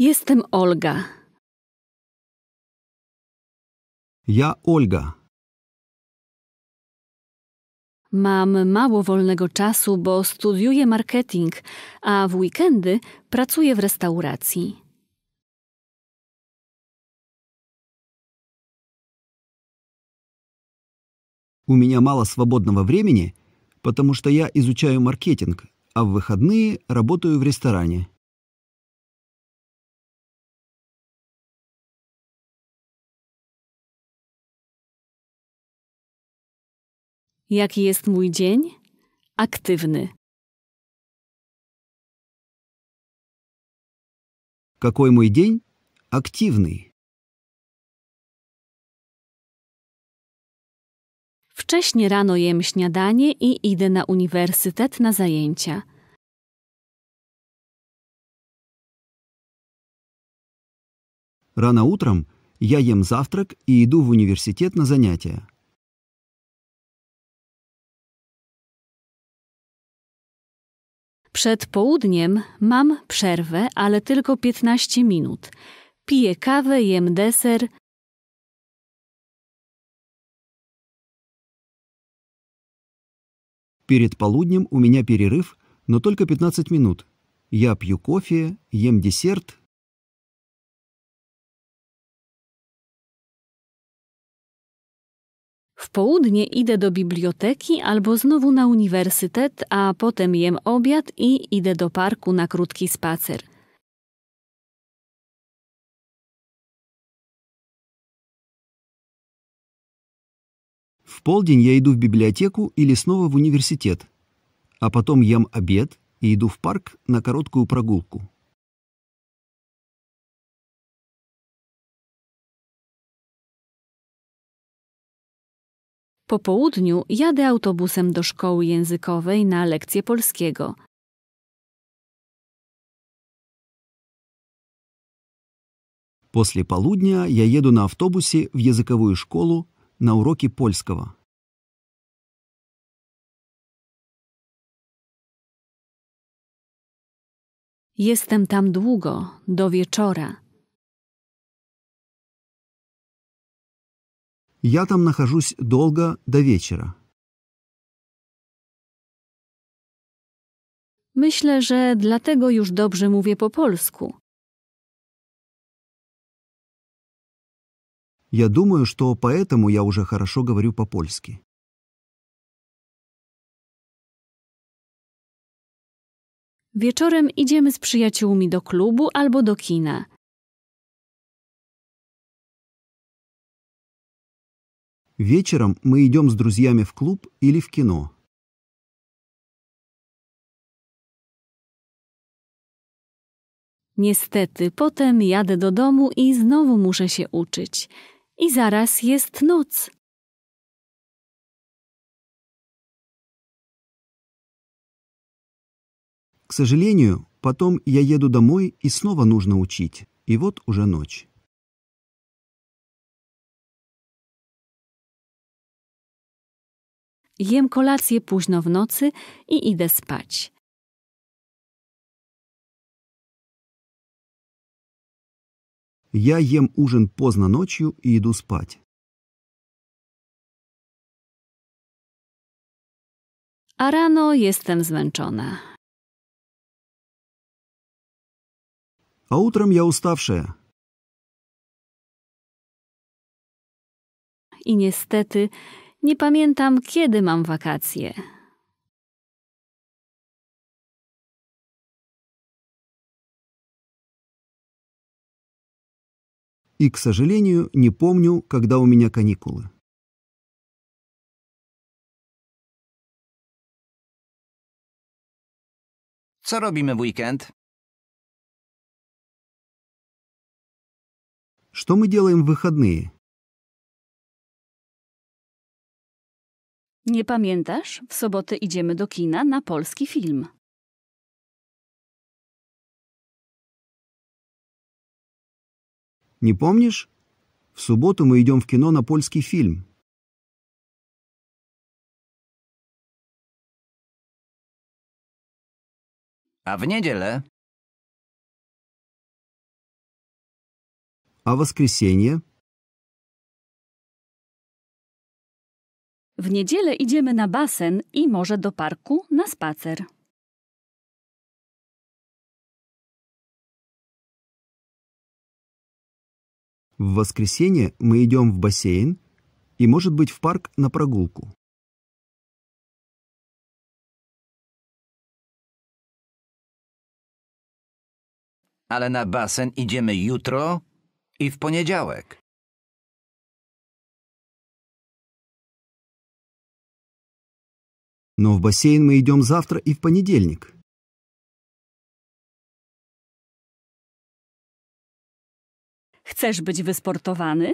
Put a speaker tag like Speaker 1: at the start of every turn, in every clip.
Speaker 1: Jestem Olga. Ja Olga. Mam mało wolnego czasu, bo studiuję marketing, a w weekendy pracuję w restauracji. У меня мало свободного времени, потому что я изучаю маркетинг, а в выходные работаю в ресторане. Jaki jest mój dzień? Aktywny. Какой мой день? Активный. Wcześnie rano jem śniadanie i idę na uniwersytet na zajęcia. Rano утром я ем завтрак и иду в университет на занятия. Przed południem mam przerwę, ale tylko 15 minut. Piję kawę, jem deser. Перед полуднем у меня перерыв, но только 15 минут. Я пью кофе, ем десерт, W południe idę do biblioteki albo znowu na uniwersytet, a potem jem obiad i idę do parku na krótki spacer. W południe я w в библиотеку znowu w uniwersytet, a potem jem obiad i idę w park na на короткую прогулку. Po południu jadę autobusem do szkoły językowej na lekcję polskiego. После полудня я еду на автобусе в языковую школу на уроки польского. Jestem tam długo, do wieczora. Я там нахожусь долго до вечера. Myślę, że dlatego już dobrze mówię po polsku. Я думаю, что поэтому я уже хорошо говорю по-польски. Wieczorem idziemy z przyjaciółmi do klubu albo do kina. Вечером мы идем с друзьями в клуб или в кино. Niestety, potem jadę do domu i znowu muszę się uczyć. I zaraz jest noc. К сожалению, потом я еду домой и снова нужно учить. И вот уже ночь. Jem kolację późno w nocy i idę spać. Ja jem ужин поздно ночью i idę spać. A rano jestem zmęczona. A утром ja ustawsze. I niestety Nie pamiętam, kiedy mam wakacje. И, к сожалению, не помню, когда у меня каникулы. Co robimy w weekend? Что мы делаем в выходные? Nie pamiętasz? W sobotę idziemy do kina na polski film. Nie помнишь? W sobotę my idziemy w kino na polski film. A w niedzielę? A w воскресенье? W niedzielę idziemy na basen i może do parku na spacer. W воскресенье мы идем в бассейн и, может быть, в парк на прогулку. Ale na basen idziemy jutro i w poniedziałek. Но в бассейн мы идем завтра и в понедельник. Chcesz być wysportowany?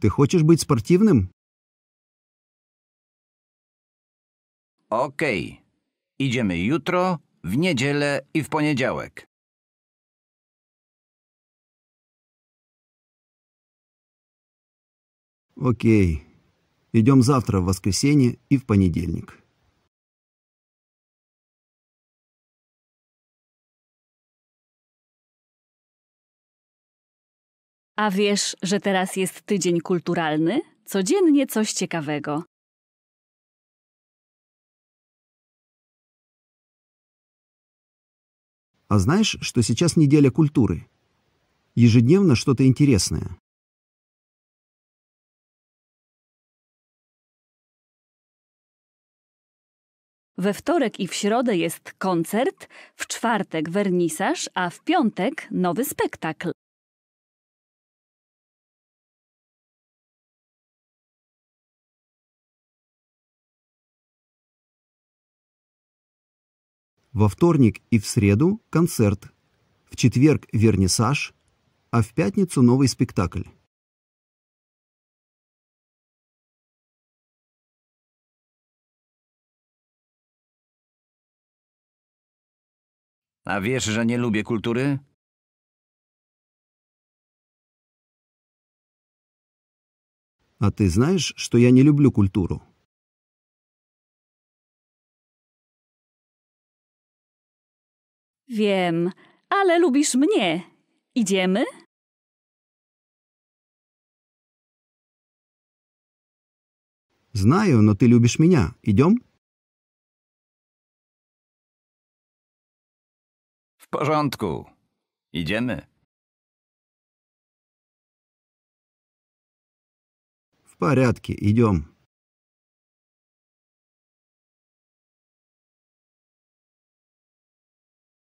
Speaker 1: Ty chcesz być спортивным? Okej. Idziemy jutro, w niedzielę i w poniedziałek. Окей. Идем завтра в воскресенье и в понедельник. A wiesz, że teraz jest tydzień kulturalny? Codziennie coś ciekawego. А знаешь, что сейчас неделя культуры? Ежедневно что-то интересное. We wtorek i w środę jest koncert, w czwartek wernisaż, a w piątek nowy spektakl. Во вторник и в среду концерт, в четверг вернисаж, а в пятницу новый спектакль. A wiesz, że nie lubię kultury? A ty znasz, że ja nie lubię kultury? Wiem, ale lubisz mnie. Idziemy? Знаю, но ти любиш мене. Ідемо? «В porządku. Idziemy?» «В порядке, идем».